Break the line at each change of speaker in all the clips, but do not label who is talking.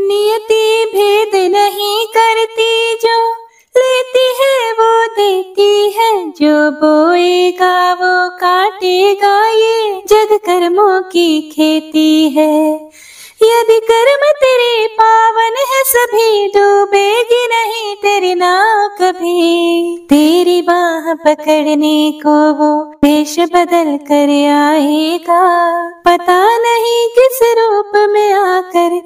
नियति भेद नहीं करती जो लेती है वो देती है जो बोएगा वो काटेगा ये जग कर्मों की खेती है यदि कर्म तेरे पावन है सभी डूबेगी नहीं तेरे ना कभी तेरी बाह पकड़ने को वो देश बदल कर आएगा पता नहीं किस रूप में आकर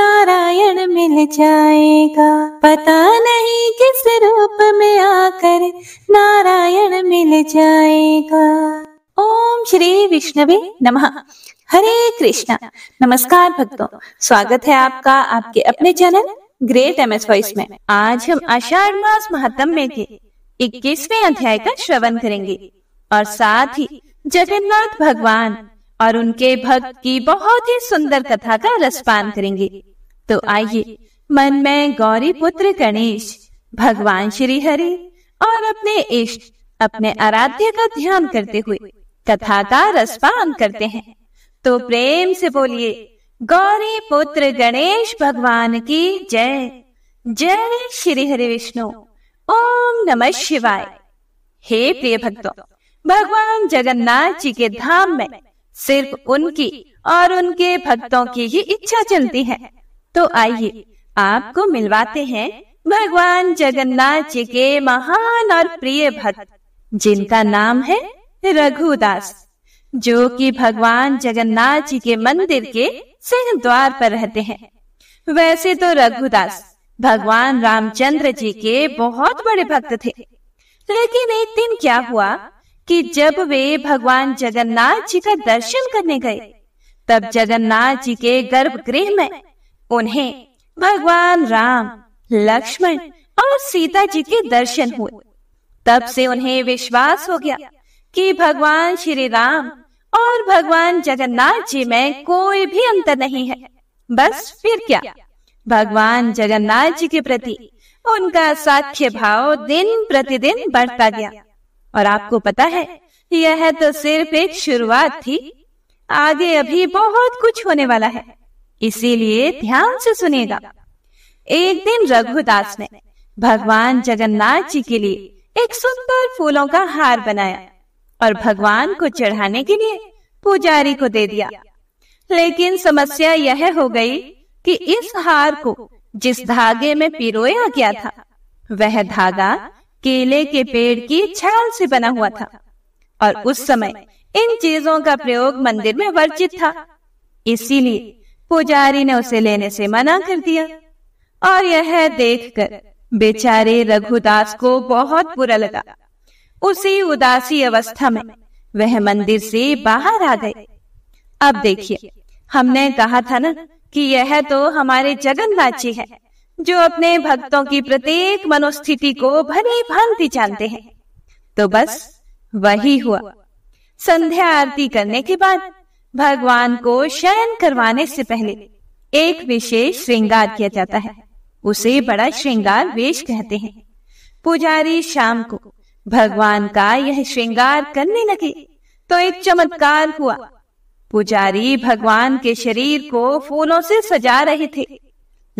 नारायण मिल जाएगा पता नहीं किस रूप में आकर नारायण मिल जाएगा ओम श्री विष्णवे नमः हरे कृष्णा नमस्कार भक्तों स्वागत है आपका आपके अपने channel great M S voice में आज हम आषाढ़ मास महात्म में के इक्कीसवें अध्याय का श्रवण करेंगे और साथ ही जगन्नाथ भगवान और उनके भक्त की बहुत ही सुंदर कथा का रसपान करेंगे तो आइए मन में गौरी पुत्र गणेश भगवान श्री हरि और अपने इष्ट अपने आराध्य का ध्यान करते हुए कथा का रसपान करते हैं तो प्रेम से बोलिए गौरी पुत्र गणेश भगवान की जय जय श्री हरि विष्णु ओम नमः शिवाय हे प्रिय भक्तों भगवान जगन्नाथ जी के धाम में सिर्फ उनकी और उनके भक्तों की ही इच्छा चलती है तो आइए आपको मिलवाते हैं भगवान जगन्नाथ जी के महान और प्रिय भक्त जिनका नाम है रघुदास जो कि भगवान जगन्नाथ जी के मंदिर के सिंह द्वार पर रहते हैं वैसे तो रघुदास भगवान रामचंद्र जी के बहुत बड़े भक्त थे लेकिन एक दिन क्या हुआ कि जब वे भगवान जगन्नाथ जी का दर्शन करने गए तब जगन्नाथ जी के गर्भगृह में उन्हें भगवान राम लक्ष्मण और सीता जी के दर्शन हुए तब से उन्हें विश्वास हो गया कि भगवान श्री राम और भगवान जगन्नाथ जी में कोई भी अंतर नहीं है बस फिर क्या भगवान जगन्नाथ जी के प्रति उनका साक्ष्य भाव दिन प्रतिदिन बढ़ता गया और आपको पता है यह तो सिर्फ एक शुरुआत थी आगे अभी बहुत कुछ होने वाला है इसीलिए ध्यान से सुनेगा एक दिन रघुदास ने भगवान जगन्नाथ जी के लिए एक सुंदर फूलों का हार बनाया और भगवान को चढ़ाने के लिए पुजारी को दे दिया लेकिन समस्या यह हो गई कि इस हार को जिस धागे में पिरोया गया था वह धागा केले के पेड़ की छाल से बना हुआ था और उस समय इन चीजों का प्रयोग मंदिर में वर्जित था इसीलिए पुजारी ने उसे लेने से मना कर दिया और यह देखकर बेचारे रघुदास को बहुत बुरा लगा उसी उदासी अवस्था में वह मंदिर से बाहर आ गए अब देखिए हमने कहा था ना कि यह तो हमारे जगन्नाथी है जो अपने भक्तों की प्रत्येक मनोस्थिति को भली भांति जानते हैं तो बस वही हुआ संध्या आरती करने के बाद भगवान को शयन करवाने से पहले एक विशेष श्रृंगार किया जाता है उसे बड़ा श्रृंगार वेश कहते हैं पुजारी शाम को भगवान का यह श्रृंगार करने लगे तो एक चमत्कार हुआ पुजारी भगवान के शरीर को फूलों से सजा रहे थे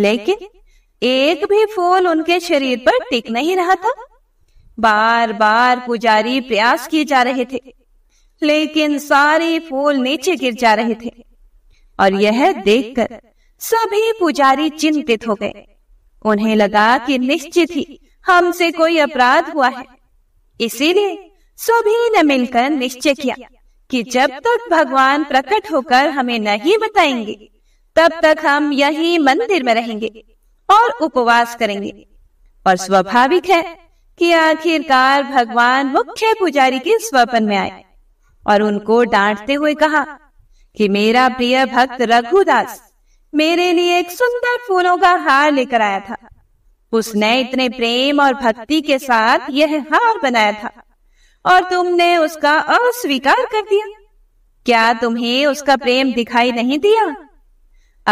लेकिन एक भी फूल उनके शरीर पर टिक नहीं रहा था बार बार पुजारी प्रयास किए जा रहे थे लेकिन सारे फूल नीचे गिर जा रहे थे और यह देखकर सभी पुजारी चिंतित हो गए उन्हें लगा कि निश्चित ही हमसे कोई अपराध हुआ है इसीलिए सभी ने मिलकर निश्चय किया कि जब तक भगवान प्रकट होकर हमें नहीं बताएंगे तब तक हम यही मंदिर में रहेंगे और उपवास करेंगे और स्वाभाविक है कि आखिरकार भगवान मुख्य पुजारी के स्वपन में आए और उनको डांटते हुए कहा कि मेरा प्रिय भक्त रघुदास मेरे लिए एक सुंदर फूलों का हार लेकर आया था उसने इतने प्रेम और भक्ति के साथ यह हार बनाया था और तुमने उसका अस्वीकार कर दिया क्या तुम्हें उसका प्रेम दिखाई नहीं दिया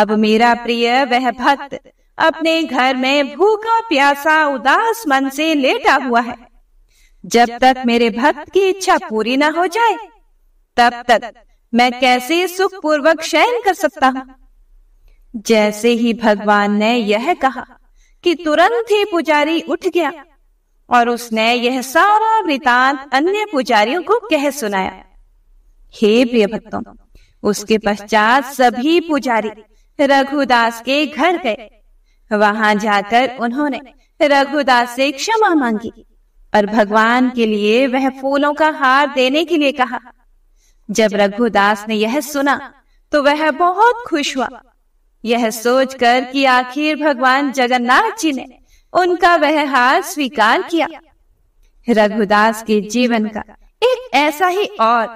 अब मेरा प्रिय वह भक्त अपने घर में भूखा प्यासा उदास मन से लेटा हुआ है जब तक मेरे भक्त की इच्छा पूरी ना हो जाए तब तक मैं कैसे सुख पूर्वक शयन कर सकता हूँ जैसे ही भगवान ने यह कहा कि तुरंत ही पुजारी उठ गया और उसने यह सारा वृतांत अन्य पुजारियों को कह सुनाया हे प्रिय भक्तों उसके पश्चात सभी पुजारी रघुदास के घर गए वहां जाकर उन्होंने रघुदास से क्षमा मांगी और भगवान के लिए वह फूलों का हार देने के लिए कहा जब रघुदास ने यह सुना तो वह बहुत खुश हुआ यह सोचकर कि आखिर भगवान जगन्नाथ जी ने उनका वह हार स्वीकार किया रघुदास के जीवन का एक ऐसा ही और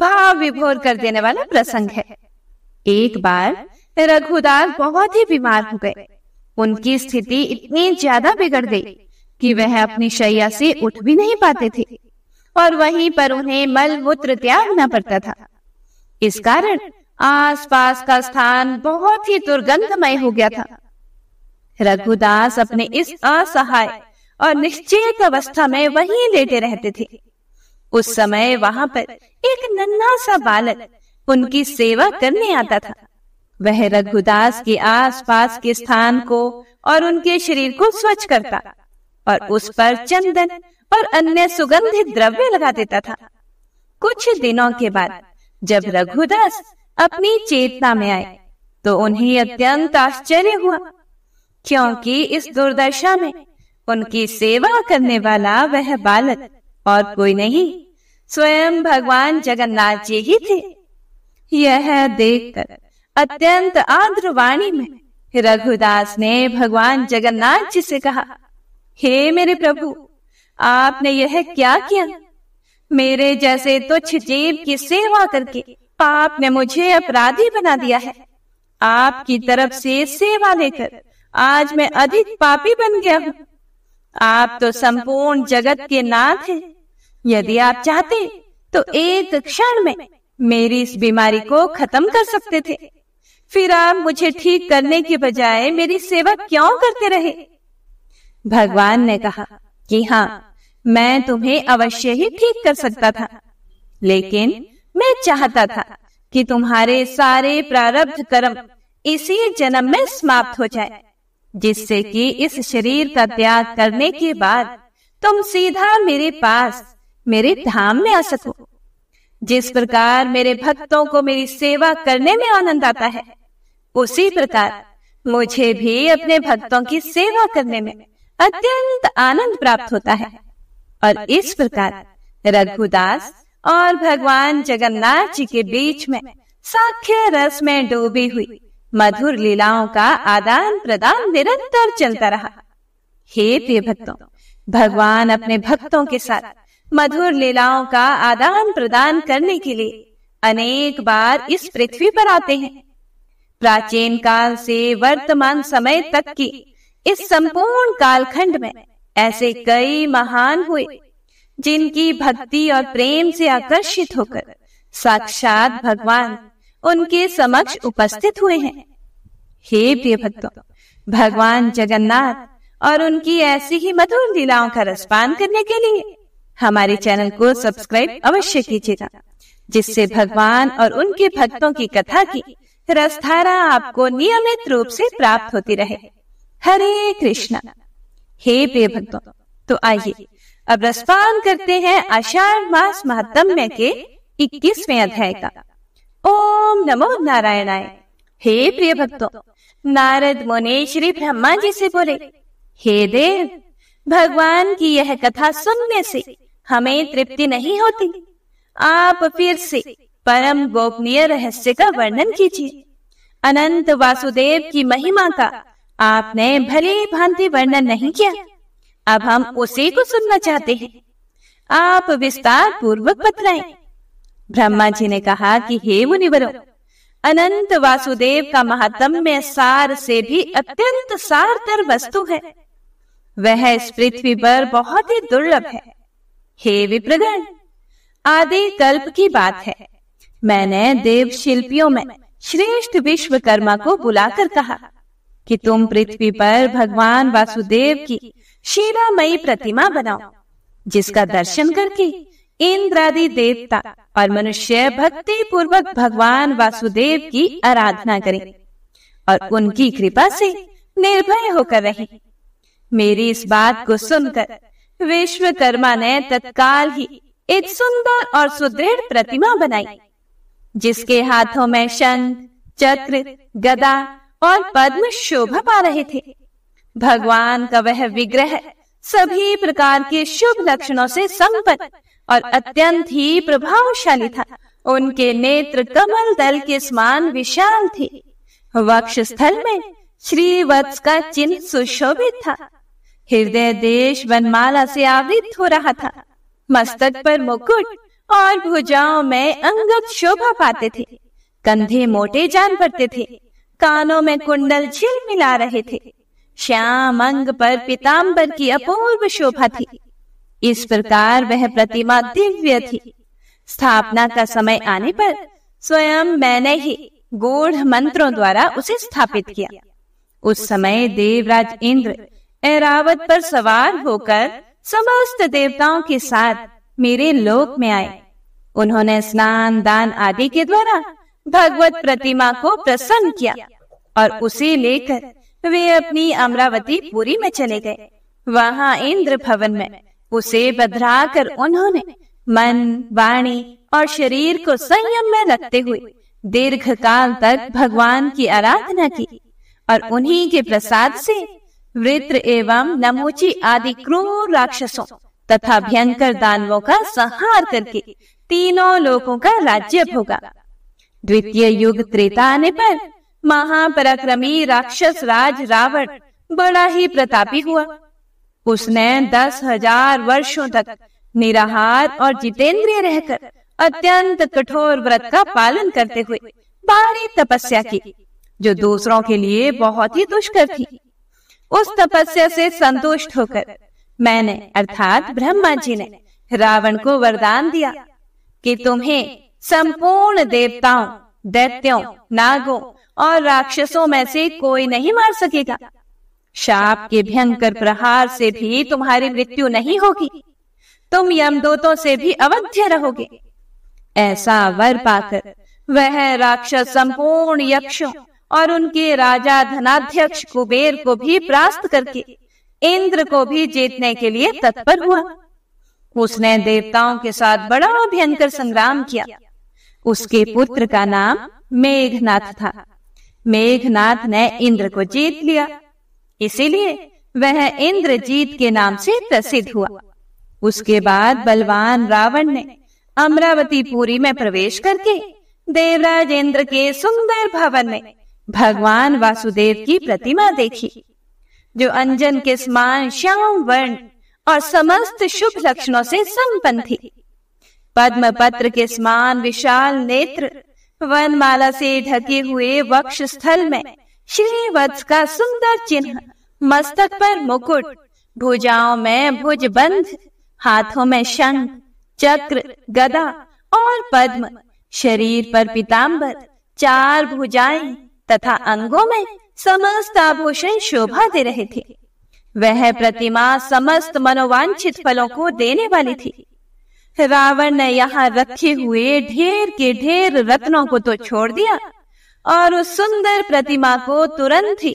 भाव विभोर कर देने वाला प्रसंग है एक बार रघुदास बहुत ही बीमार हो गए उनकी स्थिति इतनी ज्यादा बिगड़ गई कि वह अपनी शैया से उठ भी नहीं पाते थे और वहीं पर उन्हें मल मूत्र त्यागना पड़ता था इस कारण आसपास का स्थान बहुत ही दुर्गंधमय हो गया था रघुदास अपने इस असहाय और निश्चेत अवस्था में वहीं लेटे रहते थे उस समय वहां पर एक नन्ना सा बालक उनकी सेवा करने आता था वह रघुदास के आसपास के स्थान को और उनके शरीर को स्वच्छ करता और उस पर चंदन और अन्य सुगंधित द्रव्य लगा देता था कुछ दिनों के बाद जब रघुदास अपनी चेतना में आए तो उन्हें अत्यंत आश्चर्य हुआ क्योंकि इस दुर्दशा में उनकी सेवा करने वाला वह बालक और कोई नहीं स्वयं भगवान जगन्नाथ जी ही थे यह देखकर अत्यंत आर्द्र वाणी में रघुदास ने भगवान जगन्नाथ जी से कहा हे मेरे प्रभु आपने यह क्या किया मेरे जैसे तुच्छ जीव की सेवा करके आपने मुझे अपराधी बना दिया है आपकी तरफ से सेवा लेकर आज मैं अधिक पापी बन गया हूँ आप तो संपूर्ण जगत के नाथ हैं यदि आप चाहते तो एक क्षण में मेरी इस बीमारी को खत्म कर सकते थे फिर आप मुझे ठीक करने के बजाय मेरी सेवा क्यों करते रहे भगवान ने कहा कि हाँ मैं तुम्हें अवश्य ही ठीक कर सकता था लेकिन मैं चाहता था कि तुम्हारे सारे प्रारब्ध कर्म इसी जन्म में समाप्त हो जाए जिससे कि इस शरीर का त्याग करने के बाद तुम सीधा मेरे पास मेरे धाम में आ सको जिस प्रकार मेरे भक्तों को मेरी सेवा करने में आनंद आता है उसी प्रकार मुझे भी अपने भक्तों की सेवा करने में अत्यंत आनंद प्राप्त होता है और इस प्रकार रघुदास और भगवान जगन्नाथ जी के बीच में साख्य रस में डूबी हुई मधुर लीलाओं का आदान प्रदान निरंतर चलता रहा हे प्रिय भक्तों भगवान अपने भक्तों के साथ मधुर लीलाओं का आदान प्रदान करने के लिए अनेक बार इस पृथ्वी पर आते हैं प्राचीन काल से वर्तमान समय तक की इस संपूर्ण कालखंड में ऐसे कई महान हुए जिनकी भक्ति और प्रेम से आकर्षित होकर साक्षात भगवान उनके समक्ष उपस्थित हुए हैं हे प्रिय भक्तों भगवान जगन्नाथ और उनकी ऐसी ही मधुर लीलाओं का रसपान करने के लिए हमारे चैनल को सब्सक्राइब अवश्य कीजिएगा जिससे भगवान और उनके भक्तों की कथा की रसधारा आपको नियमित रूप से प्राप्त होती रहे हरे कृष्णा हे प्रिय भक्तों तो आइए अब रसपान करते हैं आषाढ़ मास महात्म्य के इक्कीसवे अध्याय का ओम नमो नारायणाय हे प्रिय भक्तों नारद मुनि श्री ब्रह्मा जी से बोले हे देव भगवान की यह कथा सुनने से हमें तृप्ति नहीं होती आप फिर से परम गोपनीय रहस्य का वर्णन कीजिए अनंत वासुदेव की महिमा का आपने भले भांति वर्णन नहीं किया अब हम उसी को सुनना चाहते हैं आप विस्तार पूर्वक बतलाएं ब्रह्मा जी ने कहा कि हे मुनिवरो अनंत वासुदेव का महात्म में सार से भी अत्यंत सारतर वस्तु है वह इस पृथ्वी पर बहुत ही दुर्लभ है हे विप्रगण आदि कल्प की बात है मैंने देव शिल्पियों में श्रेष्ठ विश्वकर्मा को बुलाकर कहा कि तुम पृथ्वी पर भगवान वासुदेव की शिलामयी प्रतिमा बनाओ जिसका दर्शन करके इंद्रादि देवता और मनुष्य भक्ति पूर्वक भगवान वासुदेव की आराधना करें और उनकी कृपा से निर्भय होकर रहे मेरी इस बात को सुनकर विश्वकर्मा ने तत्काल ही एक सुंदर और सुदृढ़ प्रतिमा बनाई जिसके हाथों में शंख, चक्र गदा और पद्म शोभा पा रहे थे भगवान का वह विग्रह सभी प्रकार के शुभ लक्षणों से संपन्न और अत्यंत ही प्रभावशाली था उनके नेत्र कमल दल के समान विशाल थे वक्ष स्थल में श्री वत्स का चिन्ह सुशोभित था हृदय देश वनमाला से आवृत हो रहा था मस्तक पर मुकुट और भुजाओं में अंगद शोभा पाते थे कंधे मोटे जान पड़ते थे कानों में कुंडल झिल मिला रहे थे श्याम अंग पर पिताम्बर की अपूर्व शोभा थी इस प्रकार वह प्रतिमा दिव्य थी स्थापना का समय आने पर स्वयं मैंने ही गोढ़ मंत्रों द्वारा उसे स्थापित किया उस समय देवराज इंद्र एरावत पर सवार होकर समस्त देवताओं के साथ मेरे लोक में आए उन्होंने स्नान दान आदि के द्वारा भगवत प्रतिमा को प्रसन्न किया और उसे लेकर वे अपनी अमरावती पुरी में चले गए वहाँ इंद्र भवन में उसे बधरा कर उन्होंने मन वाणी और शरीर को संयम में रखते हुए दीर्घ काल तक भगवान की आराधना की और उन्हीं के प्रसाद से वृत्र एवं नमोची आदि क्रूर राक्षसों तथा भयंकर दानवों का संहार करके तीनों लोगों का राज्य भोगा द्वितीय युग त्रेता आने पर महापराक्रमी राक्षस राज रावण बड़ा ही प्रतापी हुआ उसने दस हजार वर्षो तक निराहार और जितेंद्रिय रहकर अत्यंत कठोर व्रत का पालन करते हुए बारी तपस्या की जो दूसरों के लिए बहुत ही दुष्कर थी उस तपस्या से संतुष्ट होकर मैंने अर्थात ब्रह्मा जी ने रावण को वरदान दिया कि तुम्हें संपूर्ण देवताओं दैत्यों नागों और राक्षसों में से कोई नहीं मार सकेगा शाप के भयंकर प्रहार से भी तुम्हारी मृत्यु नहीं होगी तुम यमदूतों से भी अवध्य रहोगे ऐसा वर पाकर वह राक्षस संपूर्ण यक्षों और उनके राजा धनाध्यक्ष कुबेर को भी प्रास्त करके इंद्र को भी जीतने के लिए तत्पर हुआ उसने देवताओं के साथ बड़ा भयंकर संग्राम किया उसके पुत्र का नाम मेघनाथ था मेघनाथ ने इंद्र को जीत लिया इसीलिए वह इंद्रजीत के नाम से प्रसिद्ध हुआ उसके बाद बलवान रावण ने अमरावती पुरी में प्रवेश करके देवराज इंद्र के सुंदर भवन में भगवान वासुदेव की प्रतिमा देखी जो अंजन के समान श्याम वर्ण और समस्त शुभ लक्षणों से संपन्न थी पद्म पत्र के समान विशाल नेत्र वन माला से ढके हुए वक्ष स्थल में श्री वत्स का सुंदर चिन्ह मस्तक पर मुकुट भुजाओं में भुज बंध हाथों में शंख चक्र गदा और पद्म शरीर पर पीताम्बर चार भुजाएं तथा अंगों में समस्त आभूषण शोभा दे रहे थे वह प्रतिमा समस्त मनोवांछित फलों को देने वाली थी रावण ने यहाँ रखे हुए ढेर के ढेर रत्नों को तो छोड़ दिया और उस सुंदर प्रतिमा को तुरंत ही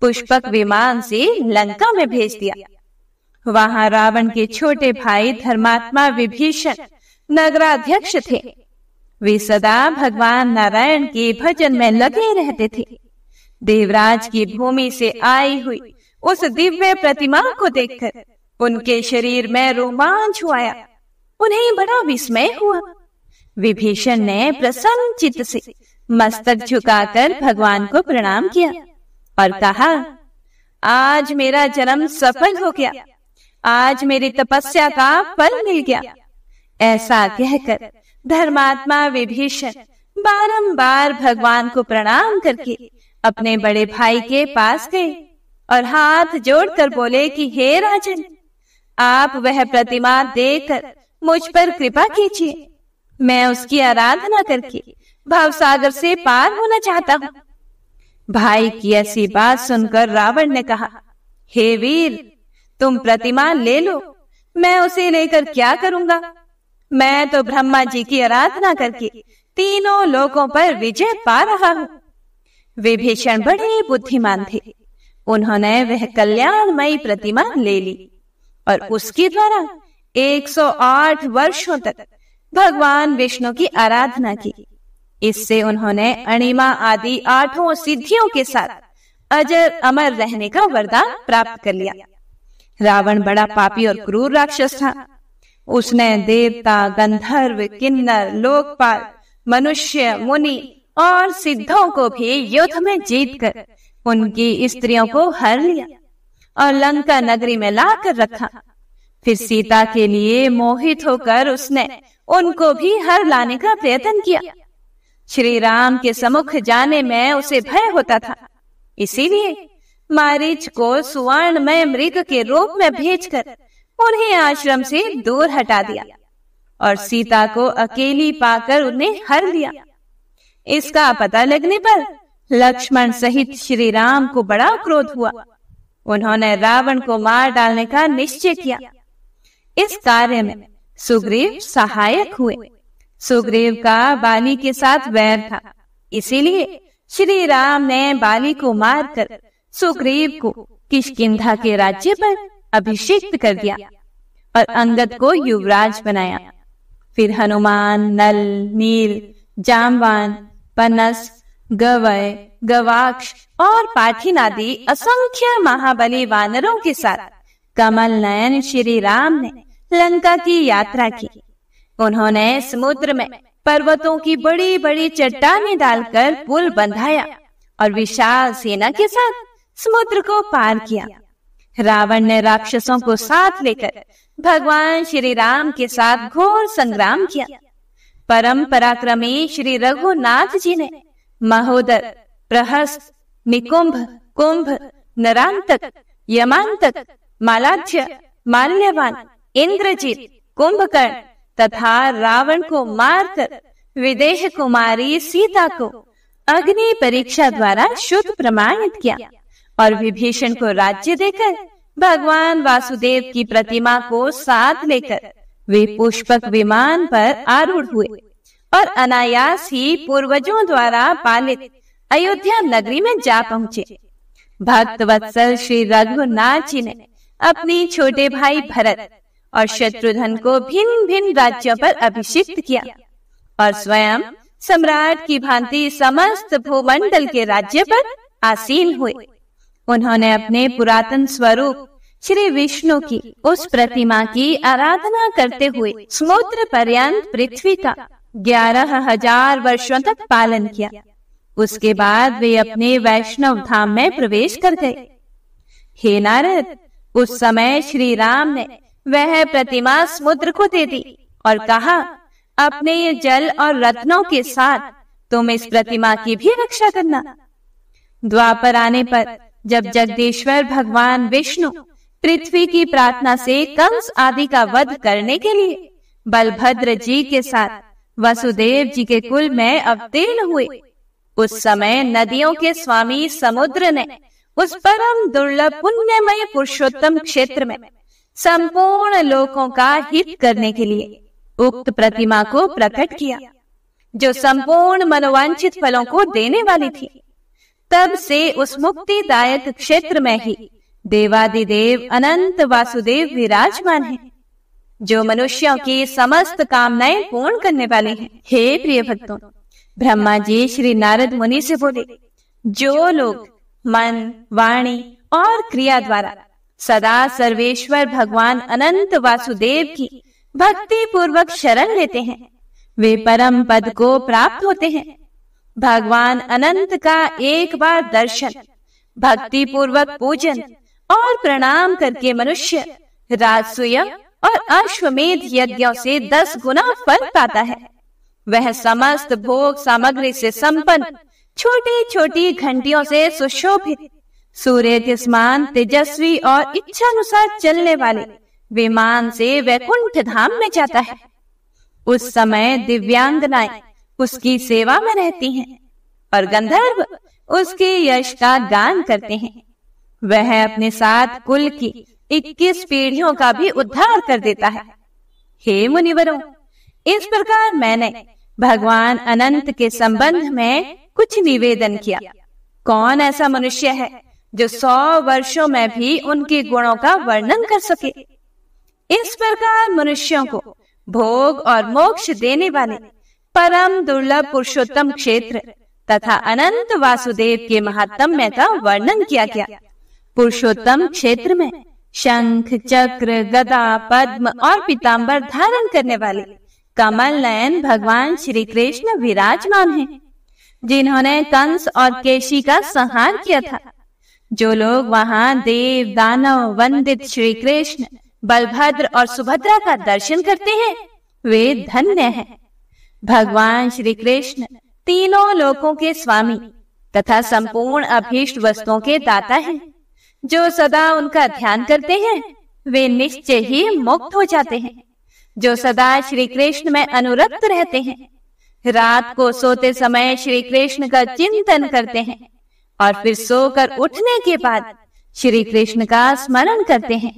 पुष्पक विमान से लंका में भेज दिया वहां रावण के छोटे भाई धर्मात्मा विभीषण नगराध्यक्ष थे वे सदा भगवान नारायण के भजन में लगे रहते थे देवराज की भूमि से आई हुई उस दिव्य प्रतिमा को देखकर उनके शरीर में रोमांच हुआ उन्हें बड़ा विस्मय हुआ विभीषण ने प्रसन्न चित्त से मस्तक झुकाकर भगवान को प्रणाम किया और कहा आज मेरा जन्म सफल हो गया आज मेरी तपस्या का फल मिल गया ऐसा कहकर धर्मात्मा विभीषण बारंबार भगवान को प्रणाम करके अपने बड़े भाई के पास गए और हाथ जोड़कर बोले कि हे राजन आप वह प्रतिमा देकर मुझ पर कृपा कीजिए मैं उसकी आराधना करके भाव सागर से पार होना चाहता हूँ भाई की ऐसी बात सुनकर रावण ने कहा हे वीर तुम प्रतिमा ले लो मैं उसे लेकर क्या करूंगा मैं तो ब्रह्मा जी की आराधना करके तीनों लोगों पर विजय पा रहा हूँ वे भीषण बड़े बुद्धिमान थे उन्होंने वह कल्याणमयी प्रतिमा ले ली और उसके द्वारा 108 वर्षों तक भगवान विष्णु की आराधना की इससे उन्होंने अणिमा आदि आठों सिद्धियों के साथ अजर अमर रहने का वरदान प्राप्त कर लिया रावण बड़ा पापी और क्रूर राक्षस था उसने देवता गंधर्व किन्नर लोकपाल मनुष्य मुनि और सिद्धों को भी युद्ध में जीतकर उनकी स्त्रियों को हर लिया और लंका नगरी में लाकर रखा फिर सीता के लिए मोहित होकर उसने उनको भी हर लाने का प्रयत्न किया श्री राम के समुख जाने में उसे भय होता था इसीलिए मारिच को सुवर्णमय मृग के रूप में भेजकर उन्हें आश्रम से दूर हटा दिया और सीता को अकेली पाकर उन्हें हर लिया इसका पता लगने पर लक्ष्मण सहित श्री राम को बड़ा क्रोध हुआ उन्होंने रावण को मार डालने का निश्चय किया इस कार्य में सुग्रीव सहायक हुए सुग्रीव का बाली के साथ वैर था इसीलिए श्री राम ने बाली को मारकर सुग्रीव को किशकिंधा के राज्य पर अभिषेक कर दिया और अंगद को युवराज बनाया फिर हनुमान नल नील जामवान पनस गवय गवाक्ष और पाठिन आदि असंख्य महाबली वानरों के साथ कमल नयन श्री राम ने लंका की यात्रा की उन्होंने समुद्र में पर्वतों की बड़ी बड़ी चट्टाने डालकर पुल बंधाया और विशाल सेना के साथ समुद्र को पार किया रावण ने राक्षसों को साथ लेकर भगवान श्री राम के साथ घोर संग्राम किया परम पराक्रमी श्री रघुनाथ जी ने महोदर प्रहस्त निकुंभ कुंभ नरांतक यमांतक मालाध्य माल्यवान इंद्रजीत कुंभकर्ण तथा रावण को मारकर विदेह कुमारी सीता को अग्नि परीक्षा द्वारा शुद्ध प्रमाणित किया और विभीषण को राज्य देकर भगवान वासुदेव की प्रतिमा को साथ लेकर वे पुष्पक विमान पर आरूढ़ हुए और अनायास ही पूर्वजों द्वारा पालित अयोध्या नगरी में जा पहुंचे भक्त वत्सल श्री रघुनाथ जी ने अपने छोटे भाई भरत और शत्रुधन को भिन्न भिन्न राज्यों पर अभिषिक्त किया और स्वयं सम्राट की भांति समस्त भूमंडल के राज्य पर आसीन हुए उन्होंने अपने पुरातन स्वरूप श्री विष्णु की उस प्रतिमा की आराधना करते हुए समुद्र पर्यंत पृथ्वी का ग्यारह हजार वर्षों तक पालन किया उसके बाद वे अपने वैष्णव धाम में प्रवेश कर गए हे नारद उस समय श्री राम ने वह प्रतिमा समुद्र को दे दी और कहा अपने ये जल और रत्नों के साथ तुम इस प्रतिमा की भी रक्षा करना द्वापर आने पर जब जगदीश्वर भगवान विष्णु पृथ्वी की प्रार्थना से कंस आदि का वध करने के लिए बलभद्र जी के साथ वसुदेव जी के कुल में अवतीर्ण हुए उस समय नदियों के स्वामी समुद्र ने उस परम दुर्लभ पुण्यमय पुरुषोत्तम क्षेत्र में संपूर्ण लोगों का हित करने के लिए उक्त प्रतिमा को प्रकट किया जो संपूर्ण मनोवांछित फलों को देने वाली थी तब से उस मुक्तिदायक क्षेत्र में ही देवादिदेव अनंत वासुदेव विराजमान है जो मनुष्यों की समस्त कामनाएं पूर्ण करने वाले हैं हे प्रिय भक्तों ब्रह्मा जी श्री नारद मुनि से बोले जो लोग मन वाणी और क्रिया द्वारा सदा सर्वेश्वर भगवान अनंत वासुदेव की भक्ति पूर्वक शरण लेते हैं वे परम पद को प्राप्त होते हैं भगवान अनंत का एक बार दर्शन भक्ति पूर्वक पूजन और प्रणाम करके मनुष्य राजसूय और अश्वमेध यज्ञों से दस गुना फल पाता है वह समस्त भोग सामग्री से संपन्न छोटी छोटी घंटियों से सुशोभित सूर्य जिसमान तेजस्वी और इच्छा अनुसार चलने वाले विमान से वैकुंठ धाम में जाता है उस समय दिव्यांगनाए उसकी सेवा में रहती हैं और गंधर्व उसके यश का गान करते हैं वह अपने साथ कुल की 21 पीढ़ियों का भी उद्धार कर देता है हे मुनिवरों इस प्रकार मैंने भगवान अनंत के संबंध में कुछ निवेदन किया कौन ऐसा मनुष्य है जो सौ वर्षों में भी उनके गुणों का वर्णन कर सके इस प्रकार मनुष्यों को भोग और मोक्ष देने वाले परम दुर्लभ पुरुषोत्तम क्षेत्र तथा अनंत वासुदेव के महात्म्य का वर्णन किया गया पुरुषोत्तम क्षेत्र में शंख चक्र गदा पद्म और पीताम्बर धारण करने वाले कमल नयन भगवान श्री कृष्ण विराजमान हैं। जिन्होंने कंस और केशी का संहार किया था जो लोग वहां देव दानव वंदित श्री कृष्ण बलभद्र और सुभद्रा का दर्शन करते हैं वे धन्य हैं। भगवान श्री कृष्ण तीनों लोकों के स्वामी तथा संपूर्ण अभीष्ट वस्तुओं के दाता हैं। जो सदा उनका ध्यान करते हैं वे निश्चय ही मुक्त हो जाते हैं जो सदा श्री कृष्ण में अनुरक्त रहते हैं रात को सोते समय श्री कृष्ण का चिंतन करते हैं और फिर सोकर उठने के बाद श्री कृष्ण का स्मरण करते हैं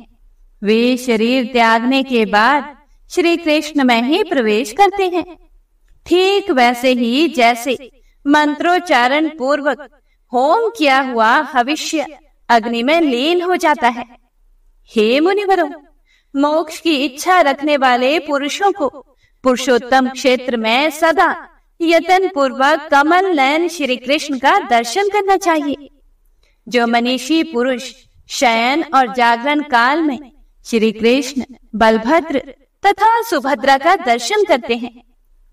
वे शरीर त्यागने के बाद श्री कृष्ण में ही प्रवेश करते हैं ठीक वैसे ही जैसे मंत्रोच्चारण पूर्वक होम किया हुआ भविष्य अग्नि में लीन हो जाता है हे मुनिवरों मोक्ष की इच्छा रखने वाले पुरुषों को पुरुषोत्तम क्षेत्र में सदा यतन पूर्वक कमल नयन श्री कृष्ण का दर्शन करना चाहिए जो मनीषी पुरुष शयन और जागरण काल में श्री कृष्ण बलभद्र तथा सुभद्रा का दर्शन करते हैं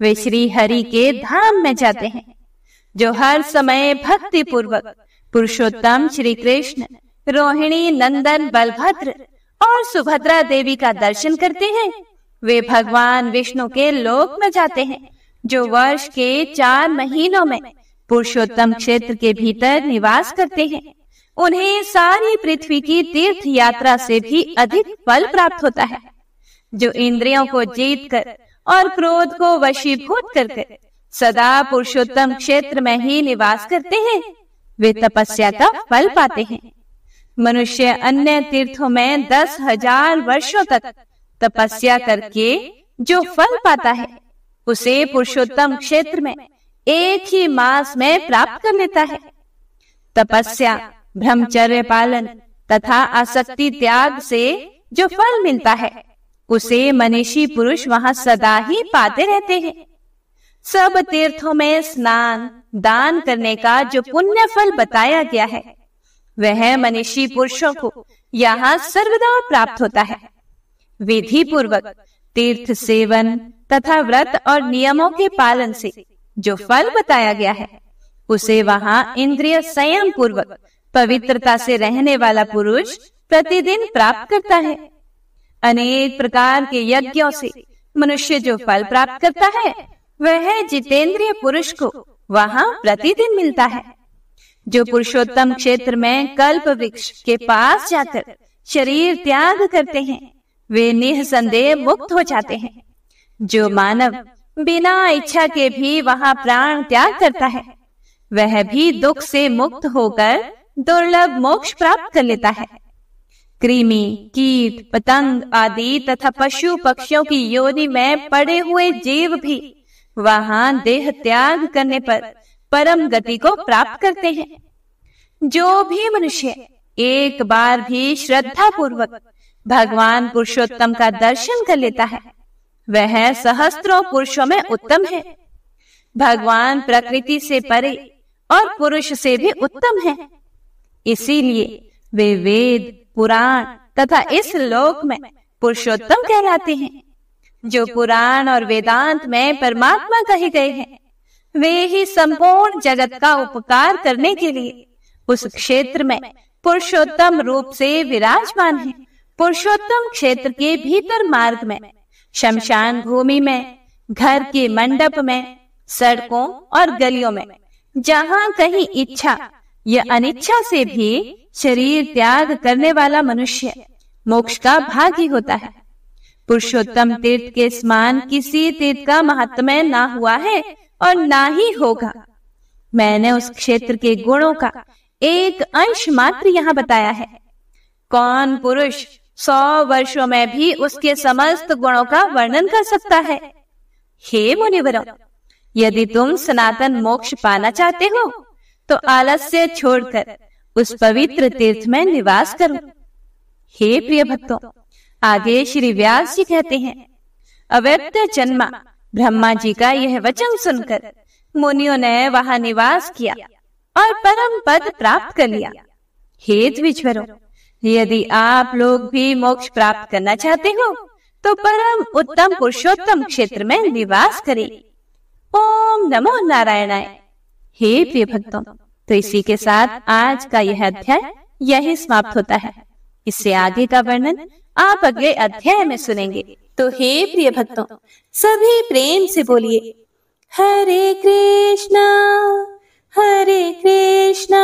वे श्री हरि के धाम में जाते हैं जो हर समय भक्ति पूर्वक पुरुषोत्तम श्री कृष्ण रोहिणी नंदन बलभद्र और सुभद्रा देवी का दर्शन करते हैं वे भगवान विष्णु के लोक में जाते हैं जो वर्ष के चार महीनों में पुरुषोत्तम क्षेत्र के भीतर निवास करते हैं उन्हें सारी पृथ्वी की तीर्थ यात्रा से भी अधिक फल प्राप्त होता है जो इंद्रियों को जीत कर और क्रोध को वशीभूत करके सदा पुरुषोत्तम क्षेत्र में ही निवास करते हैं वे तपस्या का फल पाते हैं मनुष्य अन्य तीर्थों में दस हजार वर्षो तक तपस्या करके जो फल पाता है उसे पुरुषोत्तम क्षेत्र में एक ही मास में प्राप्त कर लेता है तपस्या ब्रह्मचर्य पालन तथा आसक्ति त्याग से जो फल मिलता है उसे मनीषी पुरुष वहाँ सदा ही पाते रहते हैं सब तीर्थों में स्नान दान करने का जो पुण्य फल बताया गया है वह मनीषी पुरुषों को यहाँ सर्वदा प्राप्त होता है विधि पूर्वक तीर्थ सेवन तथा व्रत और नियमों के पालन से जो फल बताया गया है उसे वहाँ इंद्रिय संयम पूर्वक पवित्रता से रहने वाला पुरुष प्रतिदिन प्राप्त करता है अनेक प्रकार के यज्ञों से मनुष्य जो फल प्राप्त करता है वह जितेंद्रिय पुरुष को वहाँ प्रतिदिन मिलता है जो पुरुषोत्तम क्षेत्र में कल्प वृक्ष के पास जाकर शरीर त्याग करते हैं वे निसंदेह मुक्त हो जाते हैं जो मानव बिना इच्छा के भी वहाँ प्राण त्याग करता है वह भी दुख से मुक्त होकर दुर्लभ मोक्ष प्राप्त कर लेता है कृमि कीट पतंग आदि तथा पशु पक्षियों की योनि में पड़े हुए जीव भी वहां देह त्याग करने पर परम गति को प्राप्त करते हैं जो भी मनुष्य एक बार भी श्रद्धा पूर्वक भगवान पुरुषोत्तम का दर्शन कर लेता है वह सहस्त्रों पुरुषों में उत्तम है भगवान प्रकृति से परे और पुरुष से भी उत्तम है इसीलिए वे वेद पुराण तथा इस लोक में पुरुषोत्तम कहलाते हैं जो पुराण और वेदांत में परमात्मा कहे गए हैं वे ही संपूर्ण जगत का उपकार करने के लिए उस क्षेत्र में पुरुषोत्तम रूप से विराजमान हैं। पुरुषोत्तम क्षेत्र के भीतर मार्ग में शमशान भूमि में घर के मंडप में सड़कों और गलियों में जहाँ कहीं इच्छा या अनिच्छा से भी शरीर त्याग करने वाला मनुष्य मोक्ष का भागी होता है पुरुषोत्तम तीर्थ के समान किसी तीर्थ का महात्म्य ना हुआ है और ना ही होगा मैंने उस क्षेत्र के गुणों का एक अंश मात्र यहाँ बताया है कौन पुरुष सौ वर्षों में भी उसके समस्त गुणों का वर्णन कर सकता है हे मुनिवरों यदि तुम सनातन मोक्ष पाना चाहते हो तो आलस्य छोड़कर उस पवित्र तीर्थ में निवास करो हे प्रिय भक्तों आगे श्री व्यास जी कहते हैं अव्यक्त जन्मा ब्रह्मा जी का यह वचन सुनकर मुनियों ने वहां निवास किया और परम पद प्राप्त कर लिया हे द्विजरों यदि आप लोग भी मोक्ष प्राप्त करना चाहते हो तो परम उत्तम पुरुषोत्तम क्षेत्र में निवास करें ओम नमो नारायणाय हे प्रिय भक्तों तो इसी के साथ आज का यह अध्याय यही समाप्त होता है इससे आगे का वर्णन आप अगले अध्याय में सुनेंगे तो हे प्रिय भक्तों सभी प्रेम से बोलिए हरे कृष्णा हरे कृष्णा